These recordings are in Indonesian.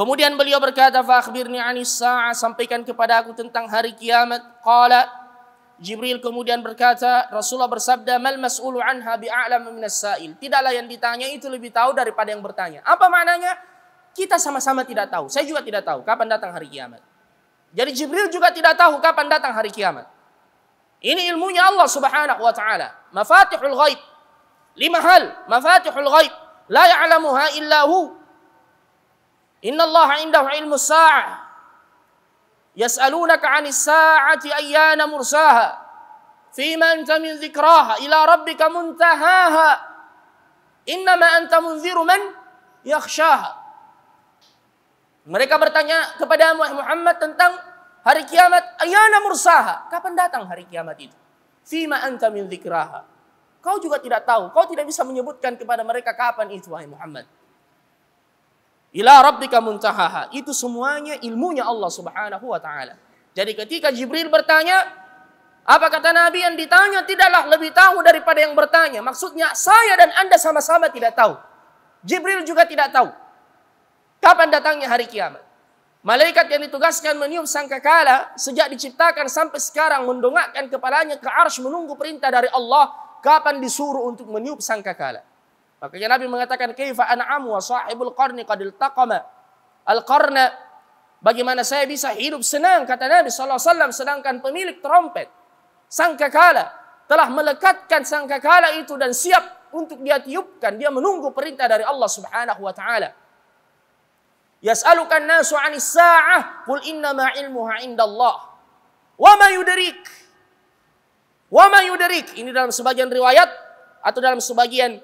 Kemudian beliau berkata, "Fakhbirni anis sa'ah, sampaikan kepada aku tentang hari kiamat." Qala Jibril kemudian berkata, Rasulullah bersabda, "Mal mas'ulu anha bi'a'lam minas sa'il." Tidaklah yang ditanya itu lebih tahu daripada yang bertanya. Apa maknanya? Kita sama-sama tidak tahu. Saya juga tidak tahu kapan datang hari kiamat. Jadi Jibril juga tidak tahu kapan datang hari kiamat. Ini ilmunya Allah Subhanahu wa taala. Mafatihul ghaib. Lima hal, mafatihul ghaib la ya'lamuha illa hu Inna Allah indahu ilmu sa'ah. Yas'alunaka 'anis sa'ati ayyana mursaha. Fima anta min zikraha ila rabbika muntahaha. Innama anta munziru man yakshaha. Mereka bertanya kepada Muhammad tentang hari kiamat, ayana mursaha? Kapan datang hari kiamat itu? Fima anta min zikraha. Kau juga tidak tahu, kau tidak bisa menyebutkan kepada mereka kapan itu wahai Muhammad. Ila rabbika muntahaha. Itu semuanya ilmunya Allah Subhanahu wa taala. Jadi ketika Jibril bertanya, apa kata Nabi yang ditanya tidaklah lebih tahu daripada yang bertanya. Maksudnya saya dan Anda sama-sama tidak tahu. Jibril juga tidak tahu. Kapan datangnya hari kiamat? Malaikat yang ditugaskan meniup sangkakala sejak diciptakan sampai sekarang mendongakkan kepalanya ke arsh menunggu perintah dari Allah kapan disuruh untuk meniup sangkakala. Makanya Nabi mengatakan kaifa an'amu wa sahibul qarni qad iltaqama al qarna bagaimana saya bisa hidup senang kata Nabi Sallallahu Alaihi Wasallam sedangkan pemilik trompet sangkakala telah melekatkan sangkakala itu dan siap untuk dia tiupkan dia menunggu perintah dari Allah Subhanahu wa taala Yas'alukan nasu 'anis sa'ah qul innama 'ilmuha 'indallah wa ma yudrik wa ma yudrik ini dalam sebagian riwayat atau dalam sebagian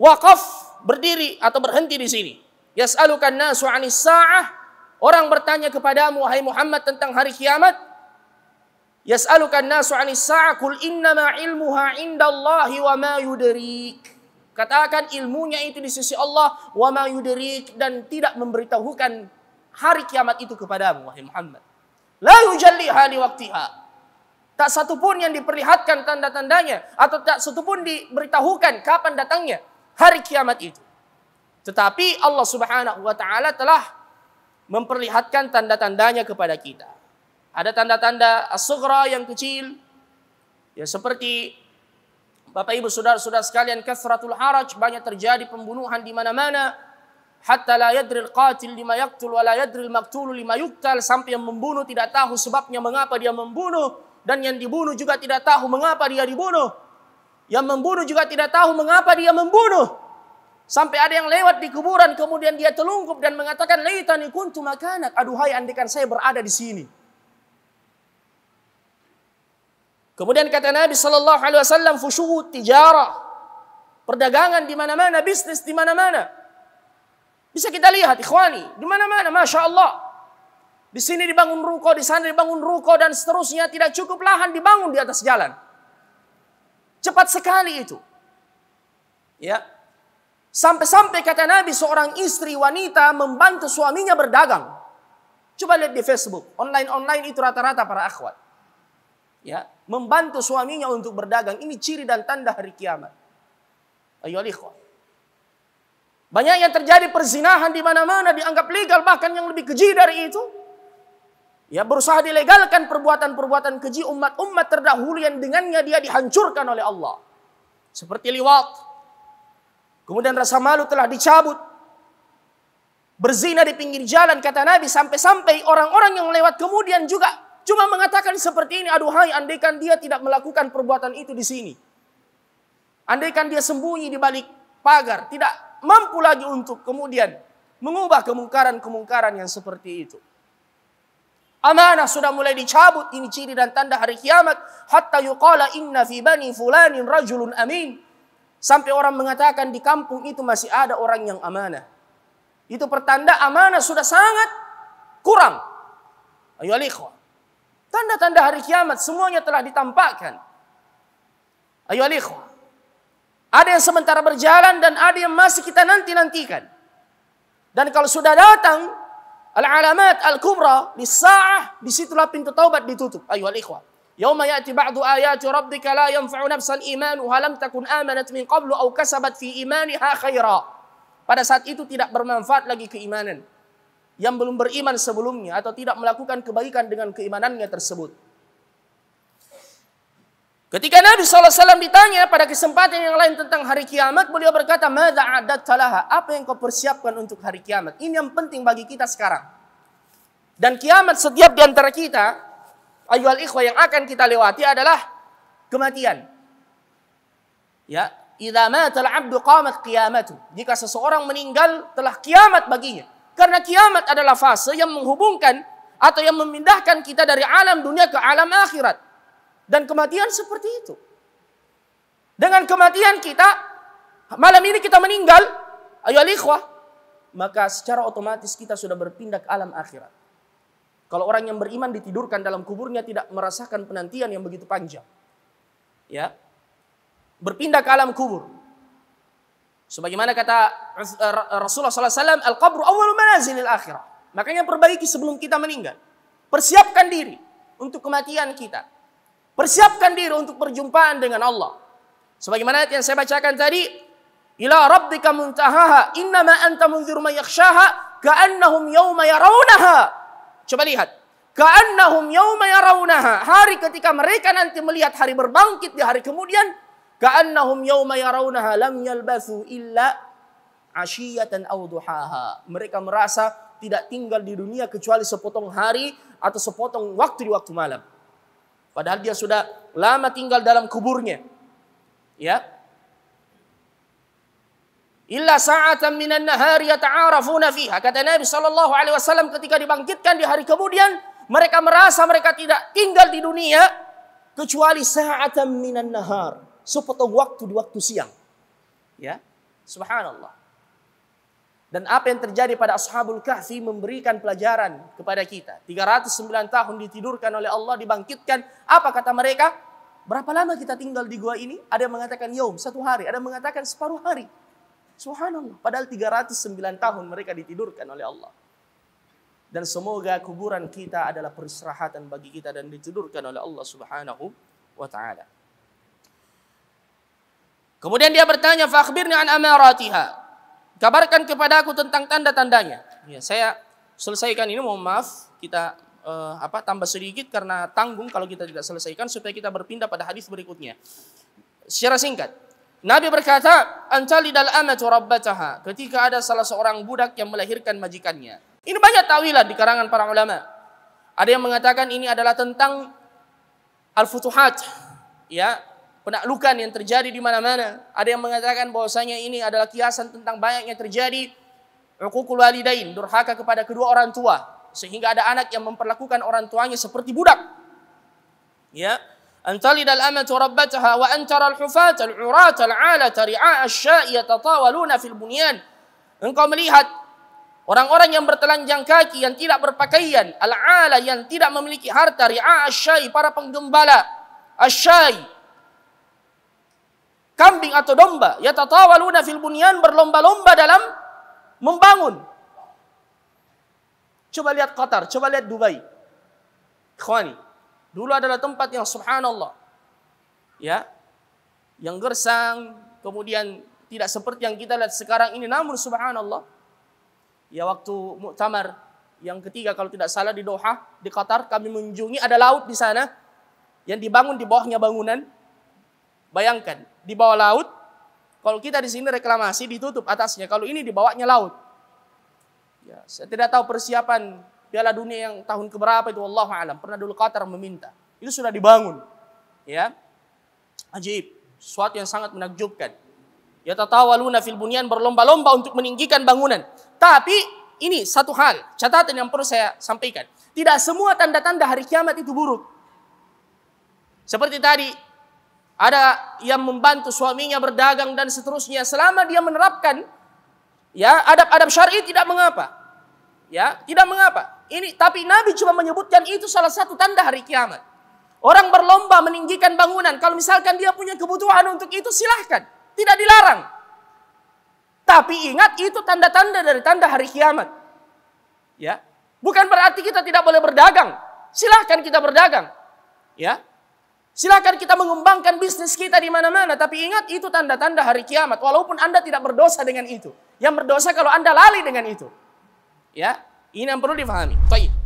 Wakaf berdiri atau berhenti di sini. Yas'alukan nasu anis sa'ah. Orang bertanya kepadamu wahai Muhammad tentang hari kiamat. Yas'alukan nasu anis sa'ah kul innama ilmuha Allahi wa ma yudrik. Katakan ilmunya itu di sisi Allah wa ma yudrik dan tidak memberitahukan hari kiamat itu kepadamu wahai Muhammad. La yujalliha li waktiha. Tak satupun yang diperlihatkan tanda-tandanya atau tak satupun diberitahukan kapan datangnya hari kiamat itu. Tetapi Allah Subhanahu wa taala telah memperlihatkan tanda-tandanya kepada kita. Ada tanda-tanda as yang kecil ya seperti Bapak Ibu Saudara-saudara sekalian kasratul haraj banyak terjadi pembunuhan di mana-mana hatta la yadril qatil lima yaqtul wa la yadril maqtul lima yuqtal sampai yang membunuh tidak tahu sebabnya mengapa dia membunuh dan yang dibunuh juga tidak tahu mengapa dia dibunuh yang membunuh juga tidak tahu mengapa dia membunuh. Sampai ada yang lewat di kuburan kemudian dia telungkup dan mengatakan laitani kuntu makanak. Aduhai andikan saya berada di sini. Kemudian kata Nabi sallallahu alaihi wasallam fusyuhu tijarah. Perdagangan di mana-mana, bisnis di mana-mana. Bisa kita lihat ikhwani, di mana-mana Masya Allah. Di sini dibangun ruko, di sana dibangun ruko dan seterusnya tidak cukup lahan dibangun di atas jalan. Cepat sekali itu. Ya. Sampai-sampai kata Nabi seorang istri wanita membantu suaminya berdagang. Coba lihat di Facebook, online-online itu rata-rata para akhwat. Ya, membantu suaminya untuk berdagang ini ciri dan tanda hari kiamat. Ayo ikhwan. Banyak yang terjadi perzinahan di mana-mana dianggap legal bahkan yang lebih keji dari itu Ya berusaha dilegalkan perbuatan-perbuatan keji umat-umat terdahulu yang dengannya dia dihancurkan oleh Allah. Seperti liwat. Kemudian rasa malu telah dicabut. Berzina di pinggir jalan kata Nabi sampai-sampai orang-orang yang lewat kemudian juga cuma mengatakan seperti ini, aduhai andaikan dia tidak melakukan perbuatan itu di sini. Andaikan dia sembunyi di balik pagar, tidak mampu lagi untuk kemudian mengubah kemungkaran-kemungkaran yang seperti itu. Amanah sudah mulai dicabut. Ini ciri dan tanda hari kiamat. Hatta yuqala inna fi bani fulanin rajulun amin. Sampai orang mengatakan di kampung itu masih ada orang yang amanah. Itu pertanda amanah sudah sangat kurang. Ayo alikhwa. Tanda-tanda hari kiamat semuanya telah ditampakkan. Ayo alikhwa. Ada yang sementara berjalan dan ada yang masih kita nanti-nantikan. Dan kalau sudah datang, Al-alamat al-kubra di sa'ah disitulah pintu taubat ditutup. Ayuhal ikhwah. Yauma ya'ti ba'du ayati rabbika la yanfa'u nafsan imanuha lam takun amanat min qablu atau kasabat fi imaniha khaira. Pada saat itu tidak bermanfaat lagi keimanan yang belum beriman sebelumnya atau tidak melakukan kebaikan dengan keimanannya tersebut. Ketika Nabi SAW ditanya pada kesempatan yang lain tentang hari kiamat, beliau berkata, Mada adat talaha, apa yang kau persiapkan untuk hari kiamat? Ini yang penting bagi kita sekarang. Dan kiamat setiap di antara kita, ayuhal ikhwa yang akan kita lewati adalah kematian. Ya, idza matal abdu qamat qiyamatu. Jika seseorang meninggal telah kiamat baginya. Karena kiamat adalah fase yang menghubungkan atau yang memindahkan kita dari alam dunia ke alam akhirat. Dan kematian seperti itu. Dengan kematian kita, malam ini kita meninggal, ayo ikhwah, maka secara otomatis kita sudah berpindah ke alam akhirat. Kalau orang yang beriman ditidurkan dalam kuburnya tidak merasakan penantian yang begitu panjang. Ya. Berpindah ke alam kubur. Sebagaimana kata eh, Rasulullah SAW, Al-Qabru awal manazilil akhirah. Makanya perbaiki sebelum kita meninggal. Persiapkan diri untuk kematian kita. Persiapkan diri untuk perjumpaan dengan Allah. Sebagaimana ayat yang saya bacakan tadi, ila rabbika muntahaha innama anta munziru man yakhshaha ka'annahum yawma yarawnaha. Coba lihat. Ka'annahum yawma yarawnaha. Hari ketika mereka nanti melihat hari berbangkit di hari kemudian, ka'annahum yawma yarawnaha lam yalbathu illa ashiyatan aw duhaha. Mereka merasa tidak tinggal di dunia kecuali sepotong hari atau sepotong waktu di waktu malam. Padahal dia sudah lama tinggal dalam kuburnya. Ya. Illa sa'atan minan nahari yata'arafuna fiha. Kata Nabi sallallahu alaihi wasallam ketika dibangkitkan di hari kemudian, mereka merasa mereka tidak tinggal di dunia kecuali sa'atan minan nahar, sepotong waktu di waktu siang. Ya. Subhanallah. Dan apa yang terjadi pada Ashabul Kahfi memberikan pelajaran kepada kita. 309 tahun ditidurkan oleh Allah, dibangkitkan. Apa kata mereka? Berapa lama kita tinggal di gua ini? Ada yang mengatakan yom, satu hari. Ada yang mengatakan separuh hari. Subhanallah. Padahal 309 tahun mereka ditidurkan oleh Allah. Dan semoga kuburan kita adalah peristirahatan bagi kita dan ditidurkan oleh Allah subhanahu wa ta'ala. Kemudian dia bertanya, Fakhbirni an amaratihah?" kabarkan kepada aku tentang tanda-tandanya. Ya, saya selesaikan ini, mohon maaf, kita uh, apa tambah sedikit karena tanggung kalau kita tidak selesaikan supaya kita berpindah pada hadis berikutnya. Secara singkat, Nabi berkata, "Ancali dal amatu Ketika ada salah seorang budak yang melahirkan majikannya. Ini banyak tawilan di karangan para ulama. Ada yang mengatakan ini adalah tentang al-futuhat, ya, penaklukan yang terjadi di mana-mana. Ada yang mengatakan bahwasanya ini adalah kiasan tentang banyaknya terjadi uququl walidain, durhaka kepada kedua orang tua sehingga ada anak yang memperlakukan orang tuanya seperti budak. Ya, antalid al-amatu rabbataha wa antara al-hufat al-urat al-ala tari'a asya'i tatawaluna fil bunyan. Engkau melihat orang-orang yang bertelanjang kaki yang tidak berpakaian, al-ala yang tidak memiliki harta, ri'a asya'i para penggembala, Asya'i kambing atau domba ya tatawaluna fil bunyan berlomba-lomba dalam membangun coba lihat Qatar coba lihat Dubai ikhwani dulu adalah tempat yang subhanallah ya yang gersang kemudian tidak seperti yang kita lihat sekarang ini namun subhanallah ya waktu muktamar yang ketiga kalau tidak salah di Doha di Qatar kami mengunjungi ada laut di sana yang dibangun di bawahnya bangunan Bayangkan, di bawah laut, kalau kita di sini reklamasi ditutup atasnya, kalau ini di bawahnya laut. Ya, saya tidak tahu persiapan Piala Dunia yang tahun keberapa itu Allah alam. Pernah dulu Qatar meminta. Itu sudah dibangun. Ya. Ajib, suatu yang sangat menakjubkan. Ya tatawaluna fil bunyan berlomba-lomba untuk meninggikan bangunan. Tapi ini satu hal, catatan yang perlu saya sampaikan. Tidak semua tanda-tanda hari kiamat itu buruk. Seperti tadi ada yang membantu suaminya berdagang dan seterusnya selama dia menerapkan ya adab-adab syar'i tidak mengapa. Ya, tidak mengapa. Ini tapi Nabi cuma menyebutkan itu salah satu tanda hari kiamat. Orang berlomba meninggikan bangunan. Kalau misalkan dia punya kebutuhan untuk itu silahkan. Tidak dilarang. Tapi ingat itu tanda-tanda dari tanda hari kiamat. Ya. Bukan berarti kita tidak boleh berdagang. Silahkan kita berdagang. Ya. Silakan kita mengembangkan bisnis kita di mana-mana, tapi ingat itu tanda-tanda hari kiamat. Walaupun Anda tidak berdosa dengan itu, yang berdosa kalau Anda lali dengan itu. Ya, ini yang perlu difahami. Baik.